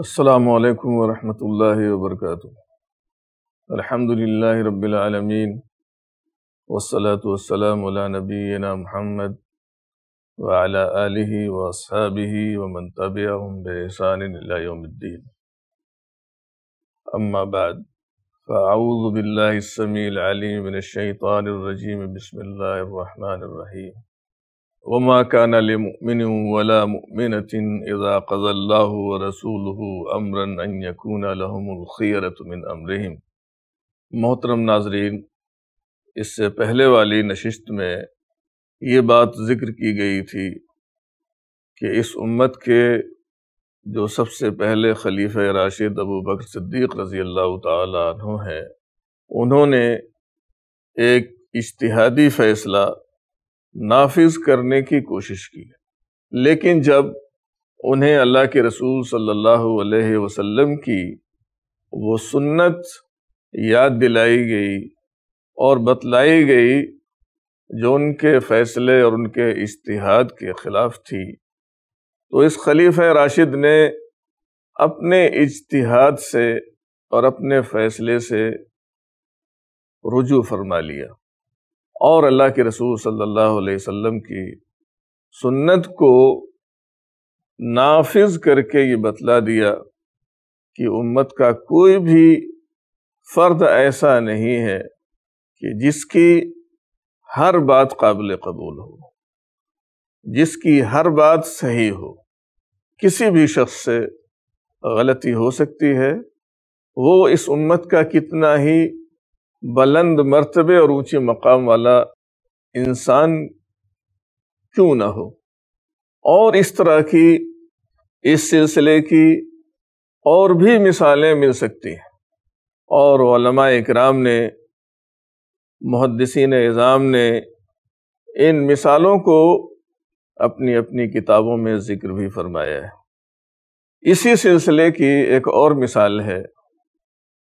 अल्लाम वरहमल वर्क अलहमदिल्ला रबालमीन वसलात वसलाम नबीना महमद वाला आलि वसाबी वमन तबियासानद्दीन अम्माबाद फ़ाऊज़बिल्लासमीम बसमीम वमा कान लमिन वला मिनतिन इज़ा क़ज़ल्लाहु व रसूलुहु अमरन अन यकून लहुमुल खियरत मिन अमरिहिम मोहतरम नाजरीन इससे पहले वाली नशिस्त में ये बात ज़िक्र की गई थी कि इस उम्मत के जो सबसे पहले खलीफ राशिद अबू बकर सिद्दीक़ रज़ी अल्लाह तु हैं उन्होंने एक इजतहादी फ़ैसला नाफिज करने की कोशिश की लेकिन जब उन्हें अल्लाह के रसूल सल्लल्लाहु अलैहि वसल्लम की वो सुन्नत याद दिलाई गई और बतलाई गई जो उनके फ़ैसले और उनके इश्तहाद के ख़िलाफ़ थी तो इस खलीफ राशिद ने अपने इजतहाद से और अपने फ़ैसले से रुजू फरमा लिया और अल्लाह के रसूल सल्लल्लाहु अलैहि वसल्लम की सुन्नत को नाफिज करके ये बतला दिया कि उम्मत का कोई भी फ़र्द ऐसा नहीं है कि जिसकी हर बात काबिल कबूल हो जिसकी हर बात सही हो किसी भी शख्स से गलती हो सकती है वो इस उम्मत का कितना ही बुलंद मरतबे और ऊंचे मकाम वाला इंसान क्यों ना हो और इस तरह की इस सिलसिले की और भी मिसालें मिल सकती हैं और इकराम ने मुहदसिन इज़ाम ने इन मिसालों को अपनी अपनी किताबों में ज़िक्र भी फरमाया है इसी सिलसिले की एक और मिसाल है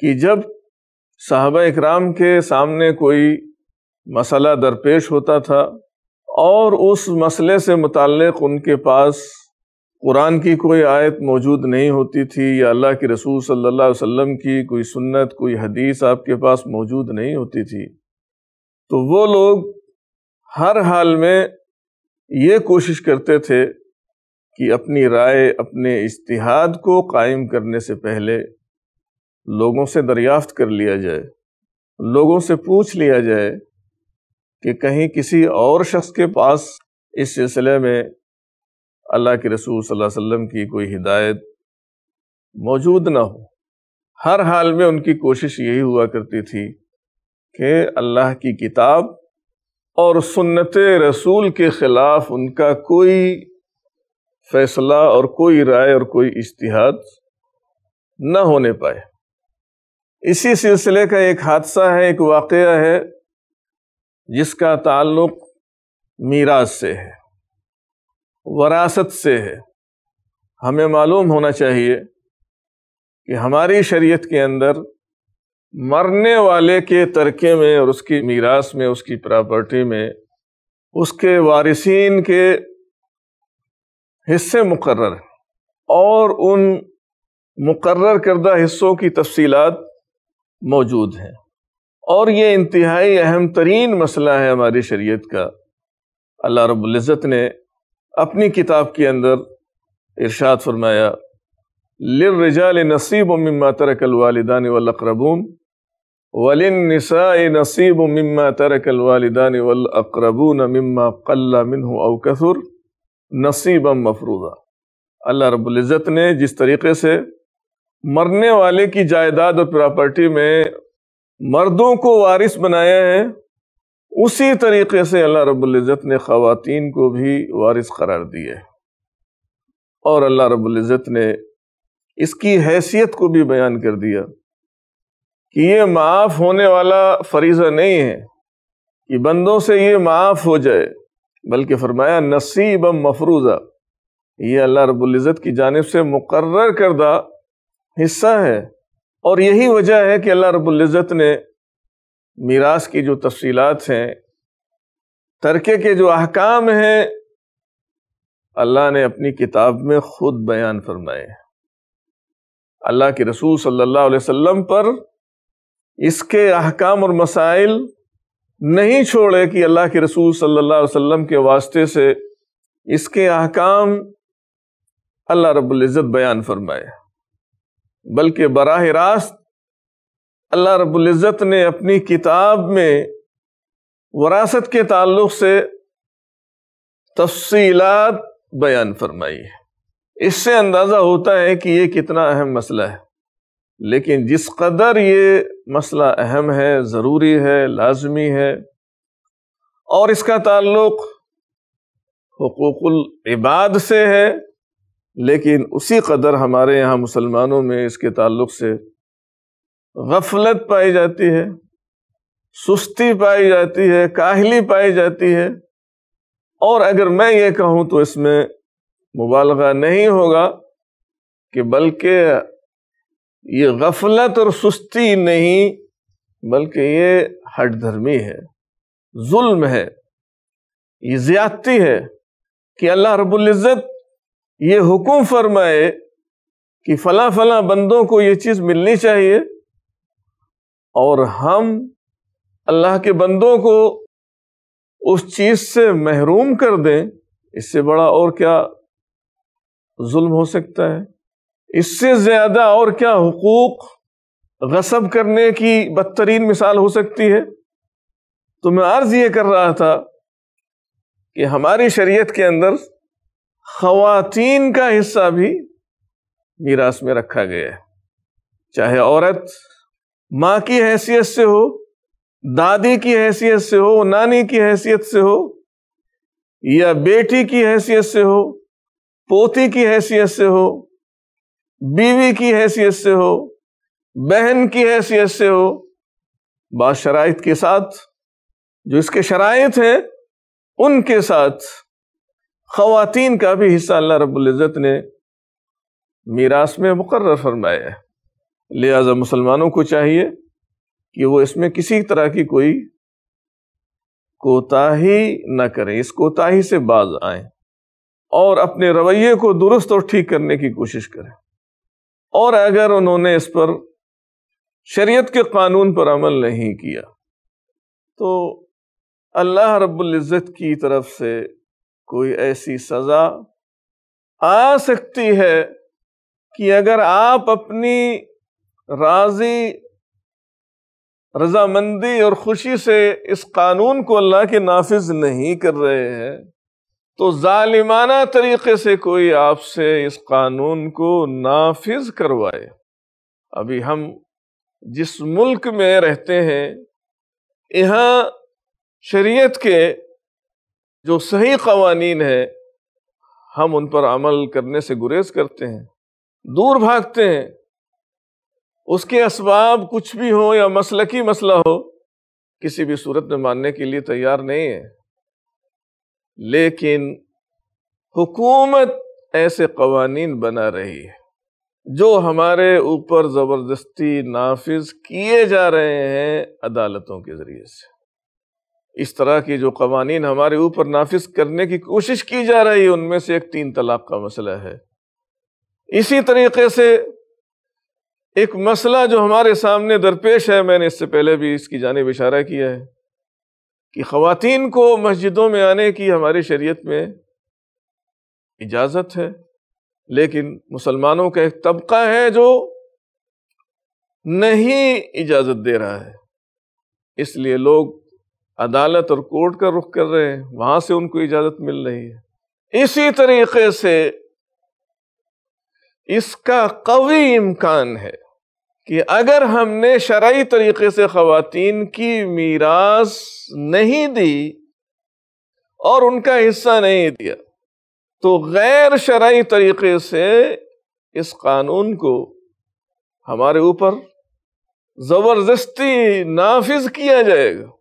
कि जब साहबा इक्राम के सामने कोई मसला दरपेश होता था और उस मसले से मुतक़ उनके पास कुरान की कोई आयत मौजूद नहीं होती थी या अल्लाह के रसूल सल्लल्लाहु अलैहि वसल्लम की कोई सुन्नत कोई हदीस आपके पास मौजूद नहीं होती थी तो वो लोग हर हाल में ये कोशिश करते थे कि अपनी राय अपने इश्तिहाद को कायम करने से पहले लोगों से दरियाफ्त कर लिया जाए लोगों से पूछ लिया जाए कि कहीं किसी और शख्स के पास इस सिलसिले में अल्लाह के रसूल सल्लल्लाहु अलैहि वसल्लम की कोई हिदायत मौजूद ना हो हर हाल में उनकी कोशिश यही हुआ करती थी कि अल्लाह की किताब और सुन्नत रसूल के ख़िलाफ़ उनका कोई फ़ैसला और कोई राय और कोई इश्तिहाद न होने पाए इसी सिलसिले का एक हादसा है एक वाक़ है जिसका ताल्लुक मीराज से है वरासत से है हमें मालूम होना चाहिए कि हमारी शरीयत के अंदर मरने वाले के तरके में और उसकी मीरास में उसकी प्रॉपर्टी में उसके वारिसीन के हिस्से मुकर और उन मुकर करदा हिस्सों की तफसीलात मौजूद हैं और ये इंतहाई अहम तरीन मसला है हमारी शरीयत का अल्लाह रब्ज़त ने अपनी किताब के अंदर इरशाद फरमाया लर्रजाल नसीब मम्मा तरकल वालदान वलकरबून वलनसा नसीब मम्मा तरकल वालदान वलकरबून मम्मा कल्ला मिन अवकसुर नसीबम मफरूज़ा अल्लाह रब्ज़त ने जिस तरीके से मरने वाले की जायदाद और प्रॉपर्टी में मर्दों को वारिस बनाया है उसी तरीके से अल्लाह रब्ज़त ने ख़वातीन को भी वारिस करार दिया है और अल्लाह रबुल्जत ने इसकी हैसियत को भी बयान कर दिया कि ये माफ़ होने वाला फरीज़ा नहीं है कि बंदों से ये माफ़ हो जाए बल्कि फरमाया नसीब मफरूज़ा ये अल्लाह रब्ज़त की जानब से मुकर करदा हिस्सा है और यही वजह है कि अल्लाह रब्ज़त ने मीरास की जो तफसीलात हैं तरके के जो अहकाम हैं अल्लाह ने अपनी किताब में ख़ुद बयान फरमाए अल्लाह के रसूल सल्लल्लाहु अलैहि वसल्लम पर इसके अहकाम और मसाइल नहीं छोड़े कि अल्लाह के रसूल सल्लल्लाहु अलैहि वसल्लम के वास्ते से इसके अहकाम अल्लाह रब्ज़त बयान फरमाए बल्कि बराह रास्त अल्लाह रबुल्ज़त ने अपनी किताब में वरासत के ताल्लुक से तफसीलात बयान फरमाई है इससे अंदाज़ा होता है कि ये कितना अहम मसला है लेकिन जिस कदर ये मसला अहम है ज़रूरी है लाजमी है और इसका ताल्लुक हकूक़ुल इबाद से है लेकिन उसी कदर हमारे यहाँ मुसलमानों में इसके ताल्लुक से गफलत पाई जाती है सुस्ती पाई जाती है काहली पाई जाती है और अगर मैं ये कहूँ तो इसमें मुबालगा नहीं होगा कि बल्कि ये गफलत और सुस्ती नहीं बल्कि ये हट धर्मी है जुल्म है ये ज़्यादती है कि अल्लाह रबुल्ज़त ये हुक्म फरमाए कि फला फला बंदों को ये चीज़ मिलनी चाहिए और हम अल्लाह के बंदों को उस चीज़ से महरूम कर दें इससे बड़ा और क्या जुल्म हो सकता है इससे ज़्यादा और क्या हुकूक गसब करने की बदतरीन मिसाल हो सकती है तो मैं अर्ज़ ये कर रहा था कि हमारी शरीयत के अंदर खातन का हिस्सा भी मीरास में रखा गया है चाहे औरत माँ की हैसियत से हो दादी की हैसियत से हो नानी की हैसियत से हो या बेटी की हैसियत से हो पोती की हैसियत से हो बीवी की हैसियत से हो बहन की हैसियत से हो बाद शराइत के साथ जो इसके शराइत हैं उनके साथ ख़वातीन का भी हिस्सा अल्लाह रबुल्ज़त ने मीरास में मुकर फरमाया है लिहाजा मुसलमानों को चाहिए कि वो इसमें किसी तरह की कोई कोताही न करें इस कोताही से बाज आए और अपने रवैये को दुरुस्त और ठीक करने की कोशिश करें और अगर उन्होंने इस पर शरीयत के कानून पर अमल नहीं किया तो अल्लाह रब्ज़त की तरफ से कोई ऐसी सजा आ सकती है कि अगर आप अपनी राजी रजामंदी और खुशी से इस कानून को अल्लाह के नाफिज नहीं कर रहे हैं तो ालिमाना तरीके से कोई आपसे इस कानून को नाफिज करवाए अभी हम जिस मुल्क में रहते हैं यहाँ शरीयत के जो सही कवानीन है हम उन पर अमल करने से गुरेज करते हैं दूर भागते हैं उसके असबाब कुछ भी हो या मसलकी मसला हो किसी भी सूरत में मानने के लिए तैयार नहीं है लेकिन हुकूमत ऐसे कवानीन बना रही है जो हमारे ऊपर ज़बरदस्ती नाफिज किए जा रहे हैं अदालतों के ज़रिए से इस तरह के जो कवानीन हमारे ऊपर नाफिज करने की कोशिश की जा रही है उनमें से एक तीन तलाक का मसला है इसी तरीके से एक मसला जो हमारे सामने दरपेश है मैंने इससे पहले भी इसकी जानब इशारा किया है कि ख़वातीन को मस्जिदों में आने की हमारी शरीयत में इजाज़त है लेकिन मुसलमानों का एक तबका है जो नहीं इजाज़त दे रहा है इसलिए लोग अदालत और कोर्ट का रुख कर रहे हैं वहां से उनको इजाजत मिल रही है इसी तरीके से इसका कवी इम्कान है कि अगर हमने शराय तरीके से ख़वातीन की मीरास नहीं दी और उनका हिस्सा नहीं दिया तो गैर शराय तरीके से इस कानून को हमारे ऊपर ज़बरदस्ती नाफिज किया जाएगा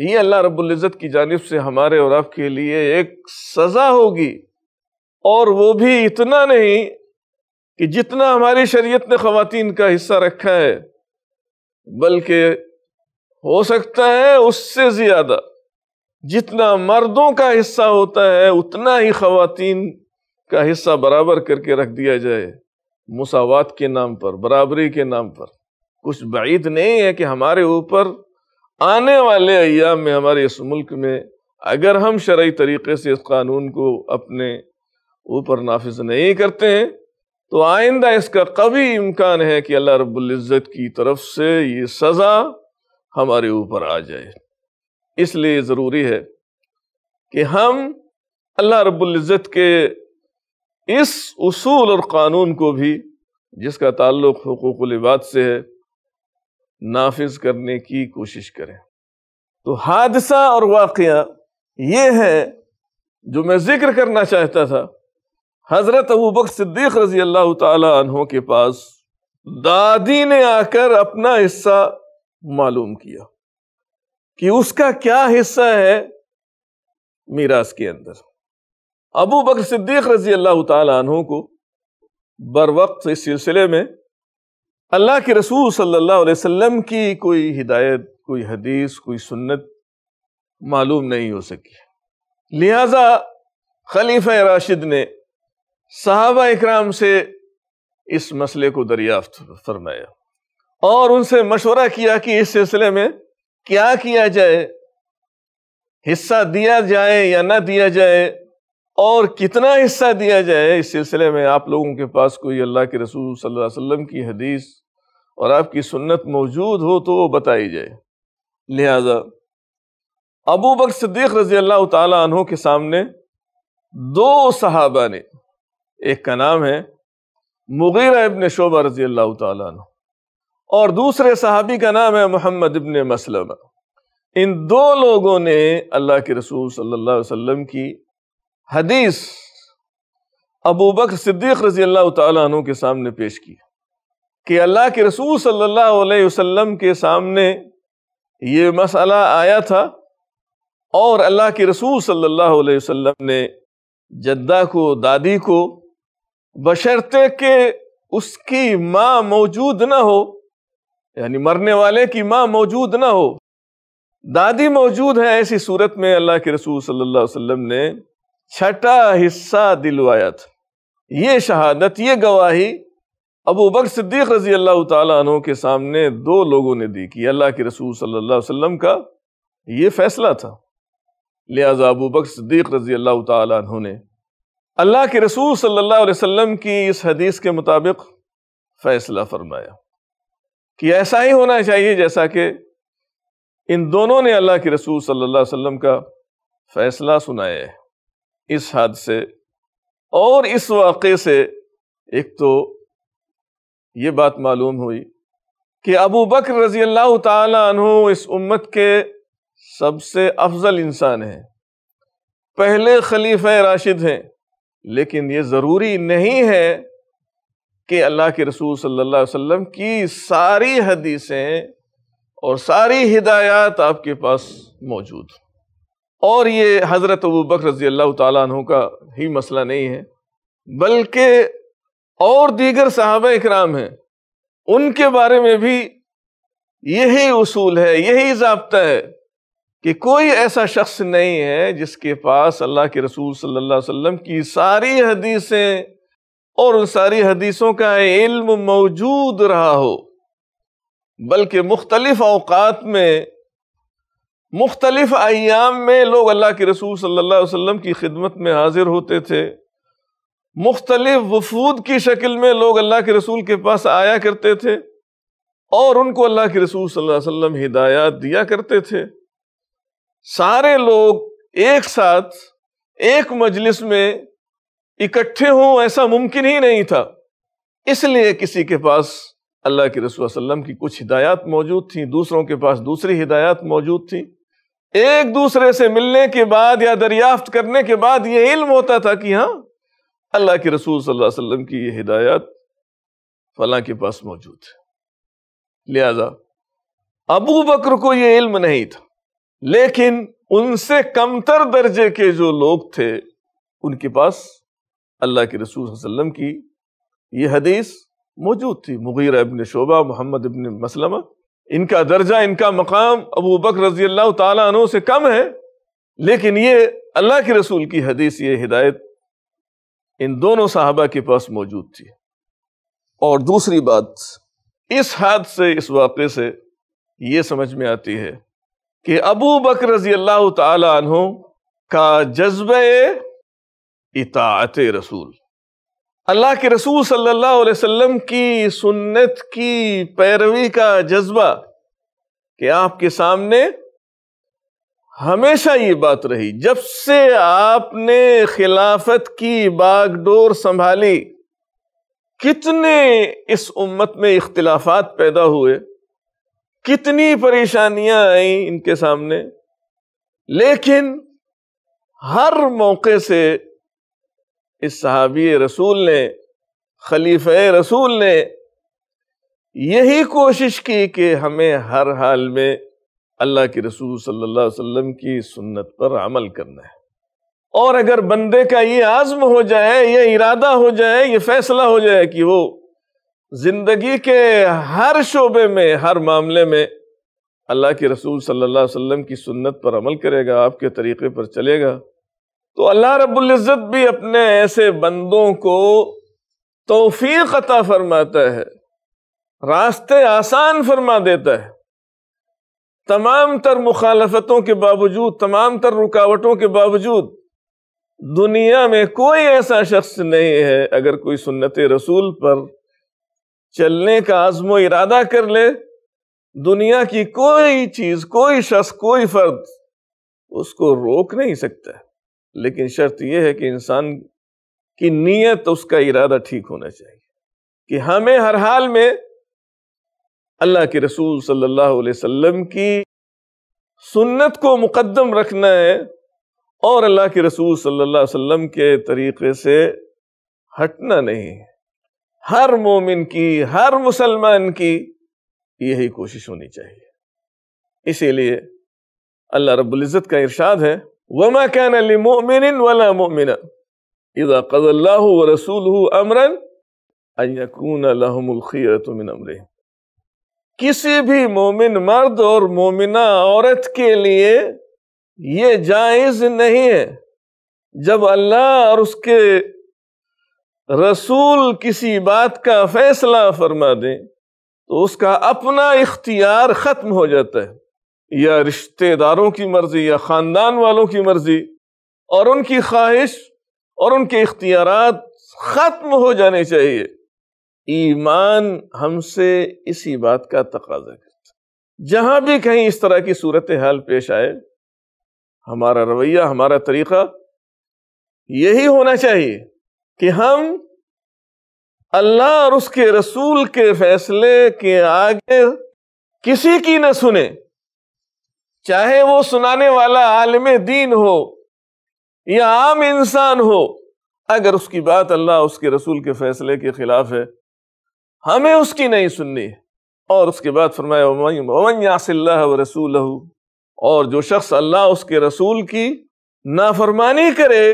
ये अल्लाह रबुल्ज़त की जानब से हमारे और आपके लिए एक सज़ा होगी और वो भी इतना नहीं कि जितना हमारी शरीयत ने ख़वातीन का हिस्सा रखा है बल्कि हो सकता है उससे ज़्यादा जितना मर्दों का हिस्सा होता है उतना ही ख़वातीन का हिस्सा बराबर करके रख दिया जाए मुसावात के नाम पर बराबरी के नाम पर कुछ बाइद नहीं है कि हमारे ऊपर आने वाले अयाम में हमारे इस मुल्क में अगर हम शरा तरीके से इस कानून को अपने ऊपर नाफिज नहीं करते हैं तो आइंदा इसका कभी इम्कान है कि अल्लाह रब्ज़त की तरफ से ये सज़ा हमारे ऊपर आ जाए इसलिए ज़रूरी है कि हम अल्लाह रब्ज़त के इस असूल और क़ानून को भी जिसका ताल्लुक़ हकूक़ल से है नाफिज करने की कोशिश करें तो हादसा और वाकया ये है जो मैं जिक्र करना चाहता था हज़रत अबूबक सिद्दीक रजी अल्लाह तहों के पास दादी ने आकर अपना हिस्सा मालूम किया कि उसका क्या हिस्सा है मीरास के अंदर अबू बकर सिद्दीक रजी अल्लाह तहों को बर वक्त इस सिलसिले में अल्लाह के रसूल सल्लल्लाहु अलैहि वसल्लम की कोई हिदायत कोई हदीस कोई सुन्नत मालूम नहीं हो सकी लिहाजा खलीफ राशिद ने सहाबा इक्राम से इस मसले को दरियाफ्त फरमाया और उनसे मशवरा किया कि इस सिलसिले में क्या किया जाए हिस्सा दिया जाए या ना दिया जाए और कितना हिस्सा दिया जाए इस सिलसिले में आप लोगों के पास कोई अल्लाह के रसूल सल्लल्लाहु अलैहि वसल्लम की हदीस और आपकी सुन्नत मौजूद हो तो वो बताई जाए लिहाजा अबू बकर सिद्दीक रजी अल्लाह तहों के सामने दो सहाबा ने एक का नाम है मुगीरा इबन शोबा रजी अल्लाह तहों और दूसरे सहाबी का नाम है मोहम्मद इबन मसलमा इन दो लोगों ने अल्लाह के रसूल सल्लल्लाहु अलैहि वसल्लम की हदीस अबू बकर सिद्दीक रजी अल्लाह तहों के सामने पेश की कि अल्लाह के रसूल सल्लल्लाहु अलैहि वसल्लम के सामने ये मसला आया था और अल्लाह के रसूल सल्लल्लाहु अलैहि वसल्लम ने जद्दा को दादी को बशर्ते के उसकी माँ मौजूद ना हो यानी मरने वाले की माँ मौजूद ना हो दादी मौजूद है ऐसी सूरत में अल्लाह के रसूल सल्लल्लाहु अलैहि वसल्लम ने छठा हिस्सा दिलवाया था ये शहादत ये गवाही अबू बकर सिद्दीक रजी अल्लाह तु के सामने दो लोगों ने दी कि अल्लाह के रसूल सल्ला वसम का ये फैसला था लिहाजा अबू बकर सिद्दीक रजी अल्लाह तु ने अल्लाह के रसूल सल्ला वसम की इस हदीस के मुताबिक फैसला फरमाया कि ऐसा ही होना चाहिए जैसा कि इन दोनों ने अल्लाह के रसूल सल्ला वसम का फैसला सुनाया है इस हादसे और इस वाक़े से एक तो ये बात मालूम हुई कि अबू बकर रजी अल्लाह तु इस उम्मत के सबसे अफजल इंसान हैं पहले खलीफे राशिद हैं लेकिन ये ज़रूरी नहीं है कि अल्लाह के रसूल सल्लल्लाहु अलैहि वसल्लम की सारी हदीसें और सारी हिदायत आपके पास मौजूद और ये हज़रत अबू बकर रजी अल्लाह तु का ही मसला नहीं है बल्कि और दीगर साहब इकराम हैं उनके बारे में भी यही उसूल है यही जबता है कि कोई ऐसा शख्स नहीं है जिसके पास अल्लाह के रसूल सल्लल्लाहु अलैहि वसल्लम की सारी हदीसें और उन सारी हदीसों का इल्म मौजूद रहा हो बल्कि मुख्तलिफ अवकात में मुख्तलिफ अयाम में लोग अल्लाह के रसूल सल्लल्लाहु अलैहि वसल्लम की खिदमत में हाजिर होते थे मुख्तलिफ वफूद की शक्ल में लोग अल्लाह के रसूल के पास आया करते थे और उनको अल्लाह के रसूल सल्लल्लाहु अलैहि वसल्लम हिदायत दिया करते थे सारे लोग एक साथ एक मजलिस में इकट्ठे हों ऐसा मुमकिन ही नहीं था इसलिए किसी के पास अल्लाह के रसूल वसल्लम की कुछ हिदायत मौजूद थी दूसरों के पास दूसरी हिदायत मौजूद थी एक दूसरे से मिलने के बाद या दरियाफ्त करने के बाद ये इल्म होता था कि हाँ अल्लाह के रसूल सल्लल्लाहु अलैहि वसल्लम की ये हिदायत फला के पास मौजूद है लिहाजा अबू बकर को ये इल्म नहीं था लेकिन उनसे कमतर दर्जे के जो लोग थे उनके पास अल्लाह के रसूल वसल्लम की ये हदीस मौजूद थी मुगीर इबन शोबा मोहम्मद इबन मसलमा इनका दर्जा इनका मकाम अबू बकर रजी अल्लाह तु से कम है लेकिन ये अल्लाह के रसूल की हदीस ये हिदायत इन दोनों साहबा के पास मौजूद थी और दूसरी बात इस हाथ से इस वाक़े से यह समझ में आती है कि अबू बकर रजी अल्लाह तहों का जज्ब इतात रसूल अल्लाह के रसूल सल्लल्लाहु अलैहि वसल्लम की सुन्नत की पैरवी का जज्बा कि आपके सामने हमेशा ये बात रही जब से आपने खिलाफत की बागडोर संभाली कितने इस उम्मत में इख्तलाफात पैदा हुए कितनी परेशानियां आई इनके सामने लेकिन हर मौके से इस सहाबी रसूल ने खलीफ रसूल ने यही कोशिश की कि हमें हर हाल में अल्लाह के रसूल सल्लल्लाहु अलैहि वसल्लम की सुन्नत पर अमल करना है और अगर बंदे का ये आज़म हो जाए ये इरादा हो जाए ये फैसला हो जाए कि वो ज़िंदगी के हर शोबे में हर मामले में अल्लाह के रसूल सल्लल्लाहु अलैहि वसल्लम की सुन्नत पर अमल करेगा आपके तरीक़े पर चलेगा तो अल्लाह रबुल्जत भी अपने ऐसे बंदों को तोफ़ी अता फरमाता है रास्ते आसान फरमा देता है तमाम तर मुखालफतों के बावजूद तमाम तर रुकावटों के बावजूद दुनिया में कोई ऐसा शख्स नहीं है अगर कोई सुन्नत रसूल पर चलने का आज़म इरादा कर ले दुनिया की कोई चीज़ कोई शख्स कोई फर्द उसको रोक नहीं सकता लेकिन शर्त यह है कि इंसान की नीयत उसका इरादा ठीक होना चाहिए कि हमें हर हाल में अल्लाह के रसूल सल्लल्लाहु अलैहि वसल्लम की सुन्नत को मुकदम रखना है और अल्लाह के रसूल सल्लल्लाहु अलैहि वसल्लम के तरीक़े से हटना नहीं हर मोमिन की हर मुसलमान की यही कोशिश होनी चाहिए इसीलिए अल्लाह रब्ज़त का इरशाद है वमा कैन अली मोमिन वला मोमिन इदा कदल्ला रसूल अमरन अयकून लहमुल खीरत मिन अमरह किसी भी मोमिन मर्द और मोमिना औरत के लिए ये जायज नहीं है जब अल्लाह और उसके रसूल किसी बात का फैसला फरमा दें तो उसका अपना इख्तियार ख़त्म हो जाता है या रिश्तेदारों की मर्ज़ी या ख़ानदान वालों की मर्ज़ी और उनकी ख्वाहिश और उनके इख्तियार ख़त्म हो जाने चाहिए ईमान हमसे इसी बात का तकाजा करता जहां भी कहीं इस तरह की सूरत हाल पेश आए हमारा रवैया हमारा तरीक़ा यही होना चाहिए कि हम अल्लाह और उसके रसूल के फैसले के आगे किसी की न सुने चाहे वो सुनाने वाला आलम दीन हो या आम इंसान हो अगर उसकी बात अल्लाह उसके रसूल के फैसले के खिलाफ है हमें उसकी नहीं सुननी और उसके बाद फरमाया व रसूल और जो शख्स अल्लाह उसके रसूल की नाफरमानी करे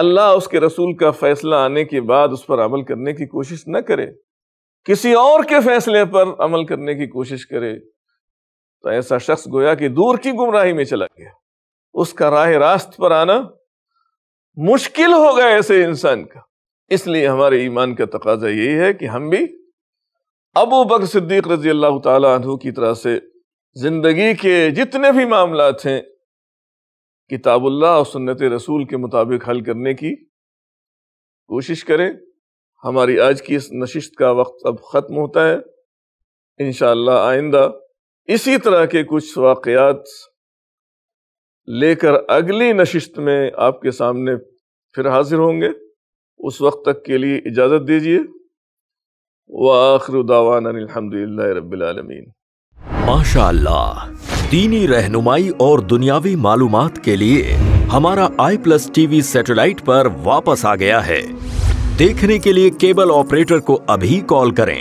अल्लाह उसके रसूल का फैसला आने के बाद उस पर अमल करने की कोशिश न करे किसी और के फैसले पर अमल करने की कोशिश करे तो ऐसा शख्स गोया कि दूर की गुमराही में चला गया उसका राह रास्त पर आना मुश्किल हो गया ऐसे इंसान का इसलिए हमारे ईमान का तकाजा यही है कि हम भी अबू बकर सिद्दीक रजी अल्लाह तहु की तरह से ज़िंदगी के जितने भी मामला थे किताबुल्ला और सुन्नत रसूल के मुताबिक हल करने की कोशिश करें हमारी आज की इस नशिस्त का वक्त अब ख़त्म होता है इन आइंदा इसी तरह के कुछ वाक़ात लेकर अगली नशिस्त में आपके सामने फिर हाजिर होंगे उस वक्त तक के लिए इजाज़त दीजिए व आखिर दावान माशा दीनी रहनुमाई और दुनियावी मालूम के लिए हमारा आई प्लस टीवी सेटेलाइट पर वापस आ गया है देखने के लिए केबल ऑपरेटर को अभी कॉल करें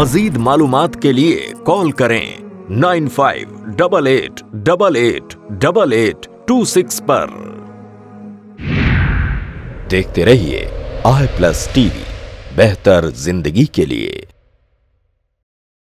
मजीद मालूम के लिए कॉल करें nine five double eight double eight double eight two six पर देखते रहिए आई प्लस टीवी बेहतर जिंदगी के लिए